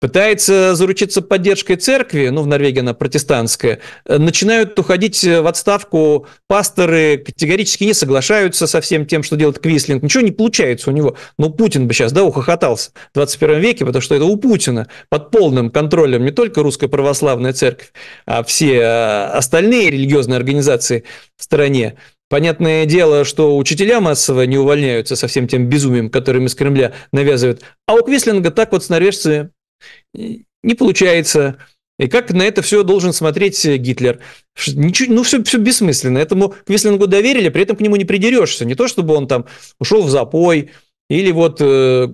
пытается заручиться поддержкой церкви, ну, в Норвегии она протестантская, э, начинают уходить в отставку пасторы, категорически не соглашаются со всем тем, что делает Квислинг, ничего не получается у него. Но ну, Путин бы сейчас, да, ухохотался в 21 веке, потому что это у Путина под полным контролем не только Русская Православная Церковь, а все э, остальные религиозные организации в стране. Понятное дело, что учителя массово не увольняются со всем тем безумием, которым из Кремля навязывают. А у Квислинга так вот с норвежцами не получается. И как на это все должен смотреть э, Гитлер? Ничего, ну, все, все бессмысленно. Этому Квислингу доверили, при этом к нему не придерешься. Не то, чтобы он там ушел в запой, или вот э,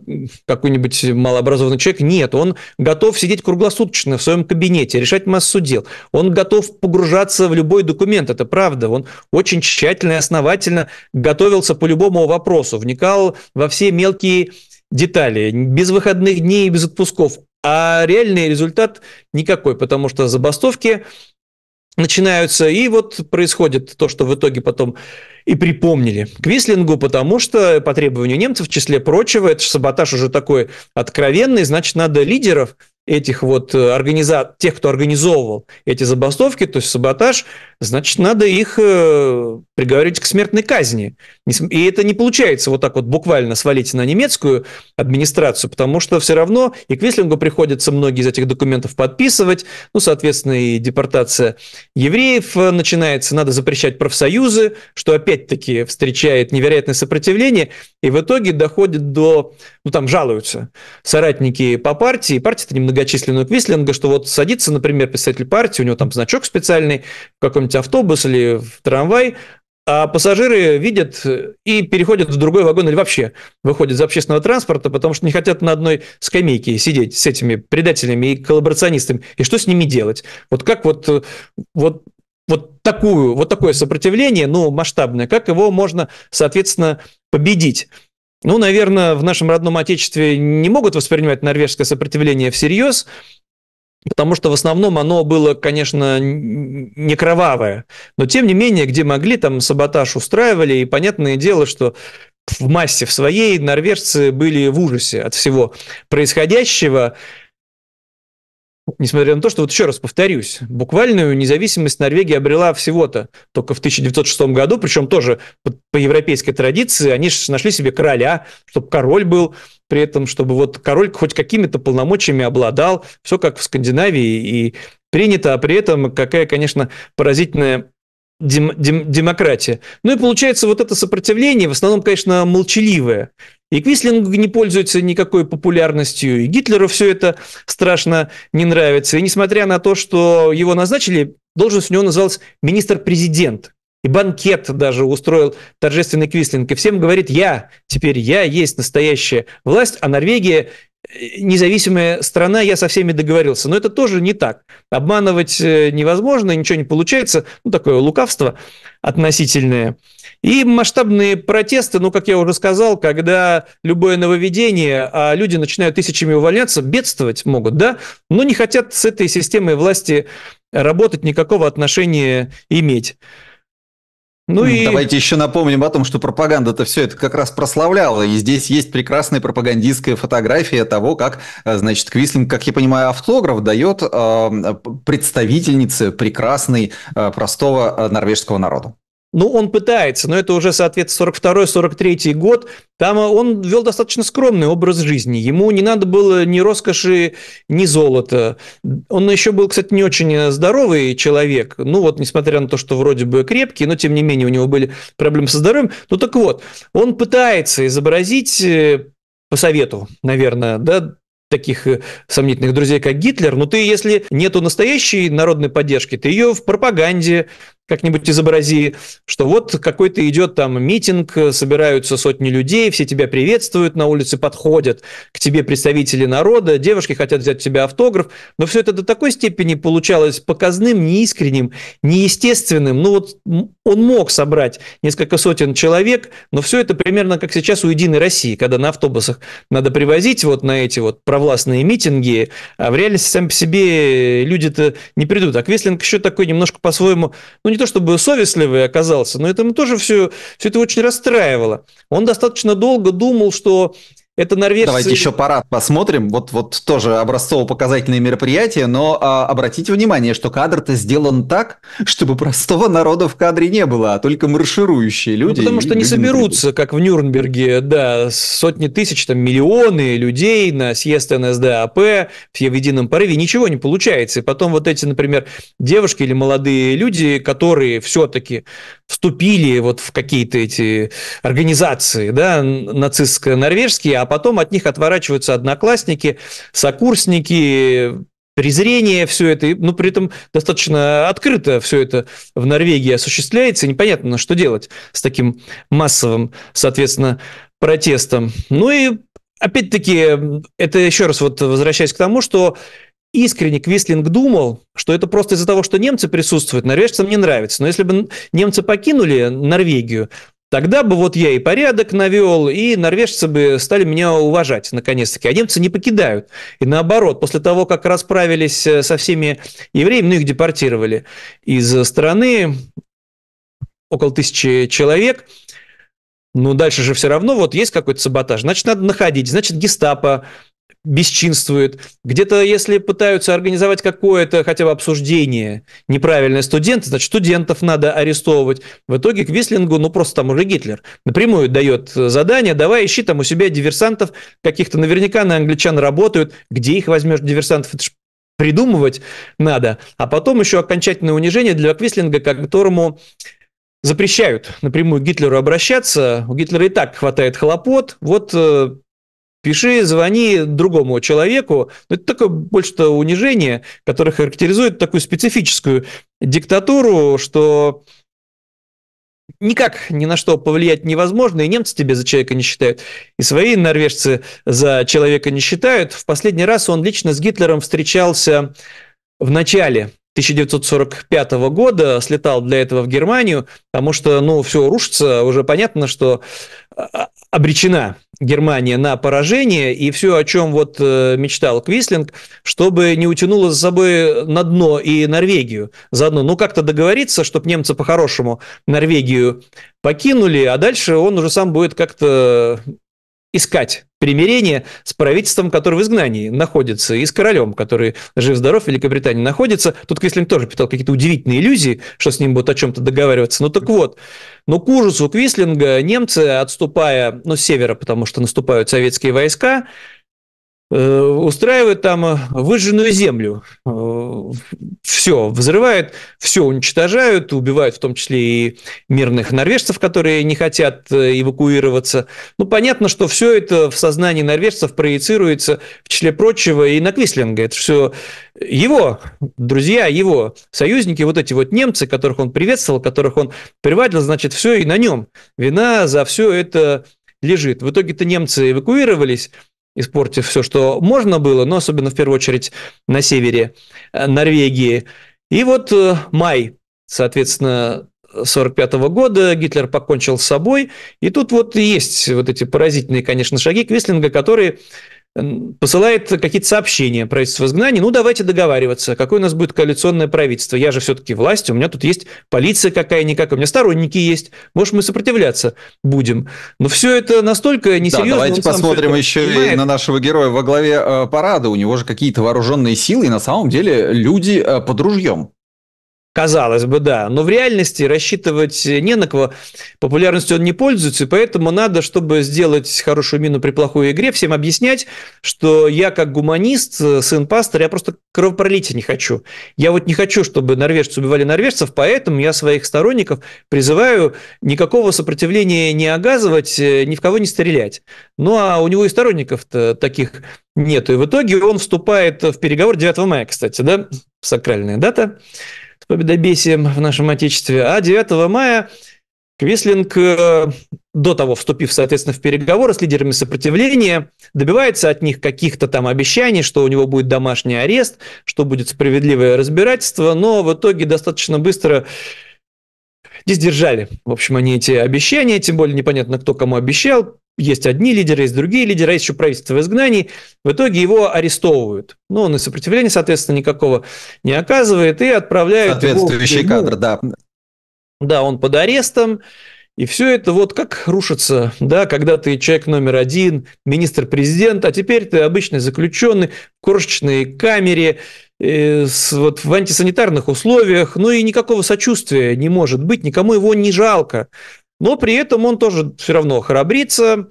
какой-нибудь малообразованный человек. Нет, он готов сидеть круглосуточно в своем кабинете, решать массу дел. Он готов погружаться в любой документ, это правда. Он очень тщательно и основательно готовился по любому вопросу, вникал во все мелкие детали, без выходных дней и без отпусков а реальный результат никакой, потому что забастовки начинаются, и вот происходит то, что в итоге потом и припомнили Квислингу, потому что по требованию немцев, в числе прочего, это же саботаж уже такой откровенный, значит, надо лидеров этих вот э, организа... тех, кто организовывал эти забастовки, то есть саботаж, значит, надо их э, приговорить к смертной казни. И это не получается вот так вот буквально свалить на немецкую администрацию, потому что все равно и Квислингу приходится многие из этих документов подписывать, ну, соответственно, и депортация евреев э, начинается, надо запрещать профсоюзы, что опять-таки встречает невероятное сопротивление, и в итоге доходит до, ну, там жалуются соратники по партии, партия-то немногочисленная Квислинга, что вот садится, например, писатель партии, у него там значок специальный в каком какой-нибудь автобус или в трамвай, а пассажиры видят и переходят в другой вагон или вообще выходят из общественного транспорта, потому что не хотят на одной скамейке сидеть с этими предателями и коллаборационистами. И что с ними делать? Вот как вот, вот, вот, такую, вот такое сопротивление, ну, масштабное, как его можно, соответственно, победить? Ну, наверное, в нашем родном отечестве не могут воспринимать норвежское сопротивление всерьез, потому что в основном оно было, конечно, не кровавое. Но тем не менее, где могли, там саботаж устраивали, и понятное дело, что в массе в своей норвежцы были в ужасе от всего происходящего. Несмотря на то, что, вот еще раз повторюсь, буквальную независимость Норвегия обрела всего-то только в 1906 году, причем тоже по европейской традиции они нашли себе короля, чтобы король был, при этом, чтобы вот король хоть какими-то полномочиями обладал, все как в Скандинавии и принято, а при этом какая, конечно, поразительная дем, дем, демократия. Ну и получается вот это сопротивление, в основном, конечно, молчаливое. И Квислинг не пользуется никакой популярностью, и Гитлеру все это страшно не нравится. И несмотря на то, что его назначили, должность у него называлась министр-президент. И банкет даже устроил торжественный Квислинг. И всем говорит, я теперь, я есть настоящая власть, а Норвегия Э, независимая страна, я со всеми договорился. Но это тоже не так. Обманывать э, невозможно, ничего не получается. Ну, такое лукавство относительное. И масштабные протесты, ну, как я уже сказал, когда любое нововведение, а люди начинают тысячами увольняться, бедствовать могут, да, но не хотят с этой системой власти работать, никакого отношения иметь. Ну и... Давайте еще напомним о том, что пропаганда-то все это как раз прославляла. И здесь есть прекрасная пропагандистская фотография того, как, э, значит, Квислинг, как я понимаю, автограф дает э, представительнице прекрасной э, простого норвежского народа. Ну, он пытается, но это уже, соответственно, 42-43 год. Там а, он вел достаточно скромный образ жизни. Ему не надо было ни роскоши, ни золота. Он еще был, кстати, не очень э, здоровый человек. Ну, вот, несмотря на то, что вроде бы крепкий, но, тем не менее, у него были проблемы со здоровьем. Ну, так вот, он пытается изобразить э, по совету, наверное, да, таких э, сомнительных друзей, как Гитлер, но ну, ты, если нету настоящей народной поддержки, ты ее в пропаганде, как-нибудь изобрази, что вот какой-то идет там митинг, собираются сотни людей, все тебя приветствуют, на улице подходят к тебе представители народа, девушки хотят взять у тебя автограф, но все это до такой степени получалось показным, неискренним, неестественным. Ну вот он мог собрать несколько сотен человек, но все это примерно как сейчас у «Единой России», когда на автобусах надо привозить вот на эти вот провластные митинги, а в реальности сам по себе люди-то не придут. А Квеслинг еще такой немножко по-своему, ну не не то чтобы совестливый оказался, но это ему тоже все, все это очень расстраивало. Он достаточно долго думал, что это норвежцы... Давайте еще парад посмотрим. Вот, вот тоже образцово показательное мероприятие. но а, обратите внимание, что кадр-то сделан так, чтобы простого народа в кадре не было, а только марширующие ну, люди. Ну, потому что не соберутся, как в Нюрнберге, да, сотни тысяч, там миллионы людей на съезд НСДАП, все в едином порыве, ничего не получается. И потом вот эти, например, девушки или молодые люди, которые все-таки вступили вот в какие-то эти организации, да, нацистско-норвежские, а потом от них отворачиваются одноклассники, сокурсники, презрение, все это, ну, при этом достаточно открыто все это в Норвегии осуществляется, и непонятно, что делать с таким массовым, соответственно, протестом. Ну и Опять-таки, это еще раз вот возвращаясь к тому, что искренне Квислинг думал, что это просто из-за того, что немцы присутствуют, норвежцам не нравится. Но если бы немцы покинули Норвегию, Тогда бы вот я и порядок навел, и норвежцы бы стали меня уважать, наконец-таки. А немцы не покидают. И наоборот, после того, как расправились э, со всеми евреями, ну, их депортировали из страны, около тысячи человек, но ну, дальше же все равно вот есть какой-то саботаж, значит, надо находить, значит, гестапо бесчинствует, где-то если пытаются организовать какое-то хотя бы обсуждение неправильные студенты значит, студентов надо арестовывать. В итоге к Вислингу, ну, просто там уже Гитлер напрямую дает задание, давай ищи там у себя диверсантов каких-то, наверняка на англичан работают, где их возьмешь диверсантов, это же придумывать надо. А потом еще окончательное унижение для Квислинга, которому запрещают напрямую Гитлеру обращаться. У Гитлера и так хватает хлопот. Вот э, пиши, звони другому человеку. Ну, это такое больше-то унижение, которое характеризует такую специфическую диктатуру, что никак ни на что повлиять невозможно, и немцы тебя за человека не считают, и свои норвежцы за человека не считают. В последний раз он лично с Гитлером встречался в начале 1945 года, слетал для этого в Германию, потому что, ну, все рушится, уже понятно, что а, а, обречена Германия на поражение, и все, о чем вот э, мечтал Квислинг, чтобы не утянуло за собой на дно и Норвегию заодно. Ну, как-то договориться, чтобы немцы по-хорошему Норвегию покинули, а дальше он уже сам будет как-то искать примирение с правительством, которое в изгнании находится, и с королем, который жив-здоров в Великобритании находится. Тут Квислинг тоже питал какие-то удивительные иллюзии, что с ним будут о чем-то договариваться. Ну так вот, но ну, к ужасу Квислинга немцы, отступая ну, с севера, потому что наступают советские войска, Э, устраивают там э, выжженную землю. Э, все, взрывает, все уничтожают, убивают в том числе и мирных норвежцев, которые не хотят эвакуироваться. Ну, понятно, что все это в сознании норвежцев проецируется, в числе прочего, и на Квислинга. Это все его друзья, его союзники, вот эти вот немцы, которых он приветствовал, которых он привадил, значит, все и на нем. Вина за все это лежит. В итоге-то немцы эвакуировались, испортив все, что можно было, но особенно в первую очередь на севере э, Норвегии. И вот э, май, соответственно, 1945 года Гитлер покончил с собой. И тут вот есть вот эти поразительные, конечно, шаги Квислинга, которые посылает какие-то сообщения правительству в ну давайте договариваться, какое у нас будет коалиционное правительство, я же все-таки власть, у меня тут есть полиция какая-никак, у меня сторонники есть, может мы сопротивляться будем. Но все это настолько несерьезно. Да, давайте посмотрим еще и на нашего героя во главе э, парада, у него же какие-то вооруженные силы, и на самом деле люди э, под ружьем. Казалось бы, да. Но в реальности рассчитывать не на кого. Популярностью он не пользуется, и поэтому надо, чтобы сделать хорошую мину при плохой игре, всем объяснять, что я как гуманист, э, сын пастора, я просто кровопролития не хочу. Я вот не хочу, чтобы норвежцы убивали норвежцев, поэтому я своих сторонников призываю никакого сопротивления не оказывать, э, ни в кого не стрелять. Ну, а у него и сторонников-то таких нет. И в итоге он вступает в переговор 9 мая, кстати, да, сакральная дата, победобесием в нашем Отечестве. А 9 мая Квислинг, э, до того вступив, соответственно, в переговоры с лидерами сопротивления, добивается от них каких-то там обещаний, что у него будет домашний арест, что будет справедливое разбирательство, но в итоге достаточно быстро не сдержали. В общем, они эти обещания, тем более непонятно, кто кому обещал есть одни лидеры, есть другие лидеры, а есть еще правительство в изгнании. В итоге его арестовывают. Ну, он и сопротивления, соответственно, никакого не оказывает и отправляют Соответствующий его в кадр, да. Да, он под арестом. И все это вот как рушится, да, когда ты человек номер один, министр-президент, а теперь ты обычный заключенный в крошечной камере, э, с, вот в антисанитарных условиях, ну и никакого сочувствия не может быть, никому его не жалко но при этом он тоже все равно храбрится,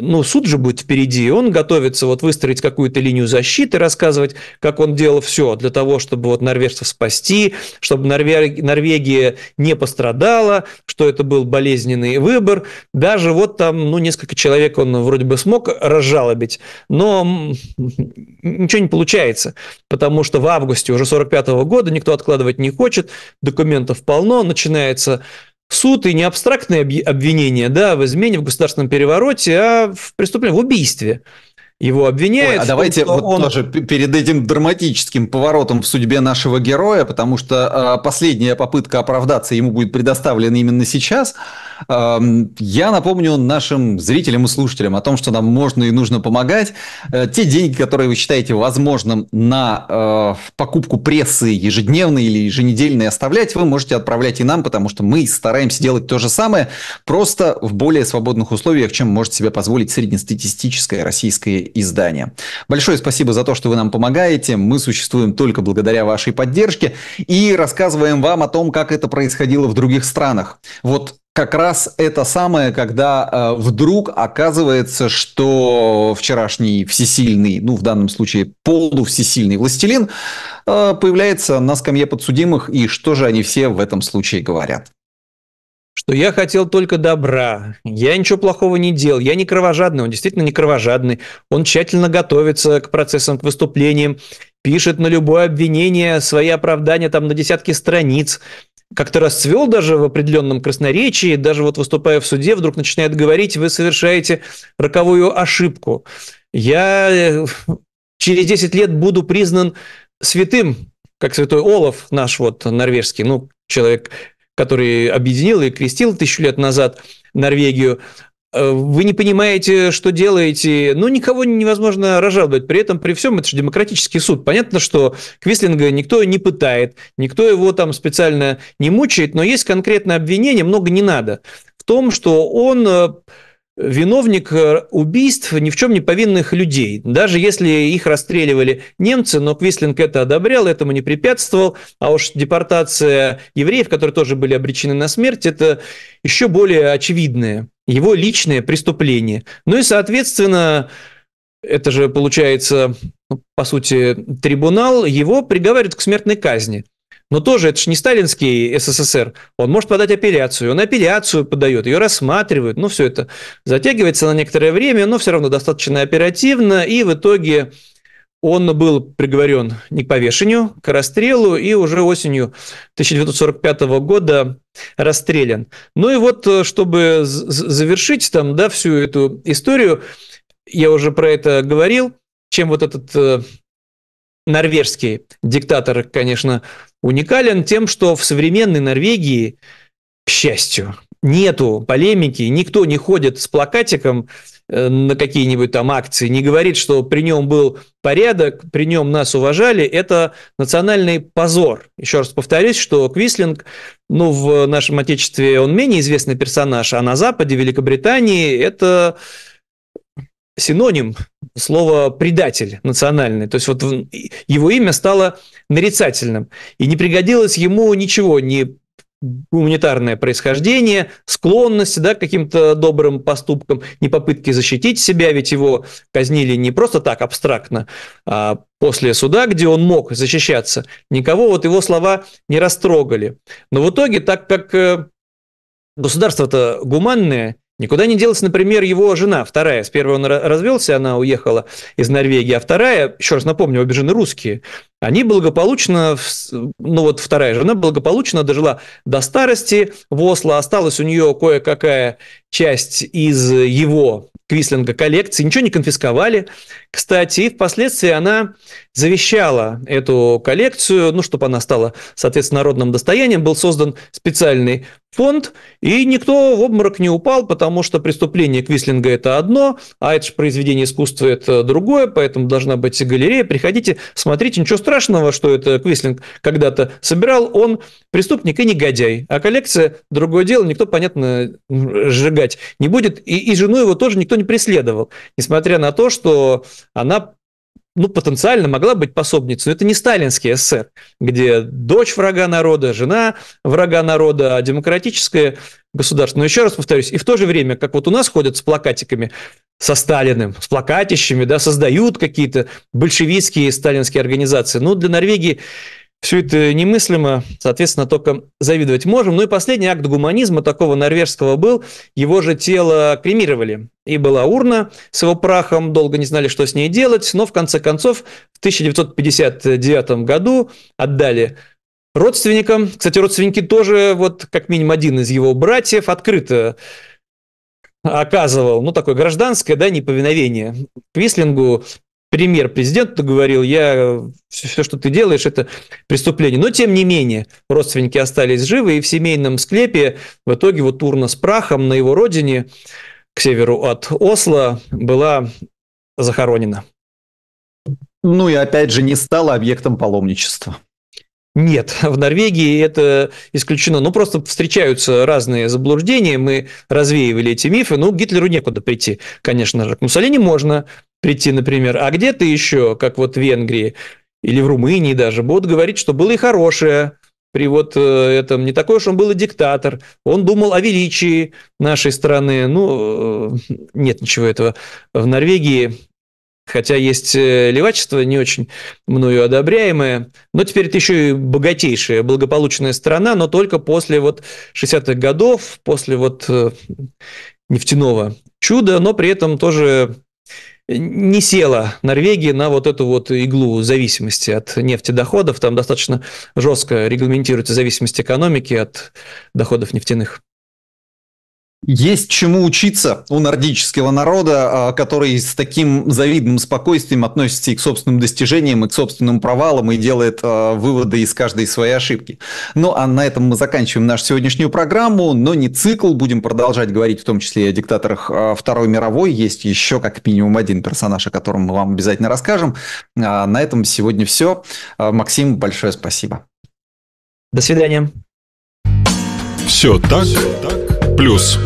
ну, суд же будет впереди, он готовится вот выстроить какую-то линию защиты, рассказывать, как он делал все для того, чтобы вот норвежцев спасти, чтобы Норвегия не пострадала, что это был болезненный выбор. Даже вот там, ну, несколько человек он вроде бы смог разжалобить, но ничего не получается, потому что в августе уже 45 -го года никто откладывать не хочет, документов полно, начинается суд и не абстрактные обвинения да, в измене, в государственном перевороте, а в преступлении, в убийстве его обвиняют. Ой, а давайте том, вот он... тоже перед этим драматическим поворотом в судьбе нашего героя, потому что э, последняя попытка оправдаться ему будет предоставлена именно сейчас. Э, я напомню нашим зрителям и слушателям о том, что нам можно и нужно помогать. Э, те деньги, которые вы считаете возможным на э, покупку прессы ежедневной или еженедельной оставлять, вы можете отправлять и нам, потому что мы стараемся делать то же самое, просто в более свободных условиях, чем может себе позволить среднестатистическая российская издания. Большое спасибо за то, что вы нам помогаете. Мы существуем только благодаря вашей поддержке и рассказываем вам о том, как это происходило в других странах. Вот как раз это самое, когда э, вдруг оказывается, что вчерашний всесильный, ну в данном случае полувсесильный властелин э, появляется на скамье подсудимых, и что же они все в этом случае говорят что я хотел только добра, я ничего плохого не делал, я не кровожадный, он действительно не кровожадный, он тщательно готовится к процессам, к выступлениям, пишет на любое обвинение свои оправдания там на десятки страниц, как-то расцвел даже в определенном красноречии, даже вот выступая в суде, вдруг начинает говорить, вы совершаете роковую ошибку. Я э, через 10 лет буду признан святым, как святой Олаф наш вот норвежский, ну, человек который объединил и крестил тысячу лет назад Норвегию, э, вы не понимаете, что делаете. Ну, никого невозможно разжаловать. При этом, при всем, это же демократический суд. Понятно, что Квислинга никто не пытает, никто его там специально не мучает, но есть конкретное обвинение, много не надо, в том, что он э, виновник э, убийств ни в чем не повинных людей. Даже если их расстреливали немцы, но Квислинг это одобрял, этому не препятствовал. А уж депортация евреев, которые тоже были обречены на смерть, это еще более очевидное его личное преступление. Ну и, соответственно, это же получается, ну, по сути, трибунал его приговаривает к смертной казни – но тоже это же не сталинский СССР. Он может подать апелляцию. Он апелляцию подает, ее рассматривают. Ну, все это затягивается на некоторое время, но все равно достаточно оперативно. И в итоге он был приговорен не к повешению, к расстрелу и уже осенью 1945 года расстрелян. Ну и вот, э, чтобы завершить там, да, всю эту историю, я уже про это говорил, чем вот этот э, норвежский диктатор, конечно, уникален тем, что в современной Норвегии, к счастью, нету полемики, никто не ходит с плакатиком э, на какие-нибудь там акции, не говорит, что при нем был порядок, при нем нас уважали, это национальный позор. Еще раз повторюсь, что Квислинг, ну, в нашем отечестве он менее известный персонаж, а на Западе, в Великобритании, это синоним слова «предатель» национальный. То есть вот его имя стало нарицательным. И не пригодилось ему ничего, ни гуманитарное происхождение, склонность да, к каким-то добрым поступкам, не попытки защитить себя, ведь его казнили не просто так абстрактно, а после суда, где он мог защищаться, никого вот его слова не растрогали. Но в итоге, так как э, государство-то гуманное, Никуда не делась, например, его жена, вторая. С первой он развелся, она уехала из Норвегии, а вторая, еще раз напомню, обе жены русские. Они благополучно, ну вот вторая жена благополучно дожила до старости в Осло, осталась у нее кое-какая часть из его Квислинга коллекции, ничего не конфисковали. Кстати, и впоследствии она завещала эту коллекцию, ну, чтобы она стала, соответственно, народным достоянием, был создан специальный фонд, и никто в обморок не упал, потому что преступление Квислинга – это одно, а это же произведение искусства – это другое, поэтому должна быть галерея. Приходите, смотрите, ничего страшного, страшного, что это Квислинг когда-то собирал, он преступник и негодяй. А коллекция, другое дело, никто, понятно, сжигать не будет. И, и жену его тоже никто не преследовал, несмотря на то, что она ну, потенциально могла быть пособницей, но это не сталинский СССР, где дочь врага народа, жена врага народа, а демократическое государства. Но еще раз повторюсь, и в то же время, как вот у нас ходят с плакатиками, со Сталиным, с плакатищами, да, создают какие-то большевистские сталинские организации. Ну, для Норвегии все это немыслимо, соответственно, только завидовать можем. Ну и последний акт гуманизма такого норвежского был. Его же тело кремировали. И была урна с его прахом, долго не знали, что с ней делать, но в конце концов в 1959 году отдали родственникам. Кстати, родственники тоже, вот как минимум один из его братьев, открыто оказывал, ну, такое гражданское, да, неповиновение Квислингу. Премьер президент говорил, я все, все, что ты делаешь, это преступление. Но, тем не менее, родственники остались живы, и в семейном склепе в итоге вот урна с прахом на его родине к северу от Осло была захоронена. Ну и опять же не стала объектом паломничества. Нет, в Норвегии это исключено. Ну, просто встречаются разные заблуждения, мы развеивали эти мифы. Ну, Гитлеру некуда прийти, конечно же. К Муссолини можно прийти, например. А где-то еще, как вот в Венгрии или в Румынии даже, будут говорить, что было и хорошее при вот э, этом. Не такой уж он был и диктатор. Он думал о величии нашей страны. Ну, э, нет ничего этого. В Норвегии Хотя есть э, левачество, не очень мною одобряемое, но теперь это еще и богатейшая, благополучная страна, но только после вот 60-х годов, после вот э, нефтяного чуда, но при этом тоже не села Норвегия на вот эту вот иглу зависимости от нефтедоходов. Там достаточно жестко регламентируется зависимость экономики от доходов нефтяных. Есть чему учиться у нордического народа, а, который с таким завидным спокойствием относится и к собственным достижениям, и к собственным провалам, и делает а, выводы из каждой своей ошибки. Ну, а на этом мы заканчиваем нашу сегодняшнюю программу, но не цикл. Будем продолжать говорить в том числе и о диктаторах а, Второй мировой. Есть еще как минимум один персонаж, о котором мы вам обязательно расскажем. А на этом сегодня все. Максим, большое спасибо. До свидания. Все так, плюс.